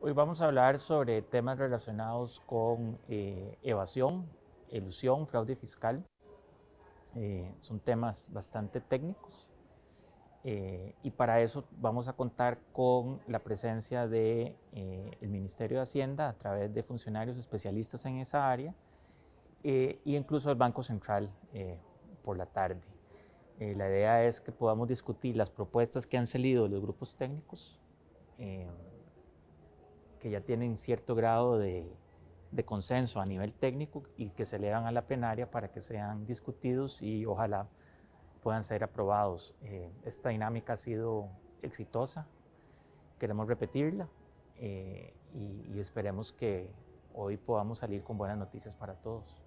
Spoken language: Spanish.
Hoy vamos a hablar sobre temas relacionados con eh, evasión, elusión, fraude fiscal. Eh, son temas bastante técnicos eh, y para eso vamos a contar con la presencia del Ministerio de Hacienda a través de funcionarios especialistas en esa área e incluso el Banco Central por la tarde. la idea es que podamos discutir las propuestas que han salido de los grupos técnicos que ya tienen cierto grado de, consenso a nivel técnico y que se dan a la plenaria para que sean discutidos y ojalá puedan ser aprobados. Eh, esta dinámica ha sido exitosa, queremos repetirla eh, y esperemos que hoy podamos salir con buenas noticias para todos.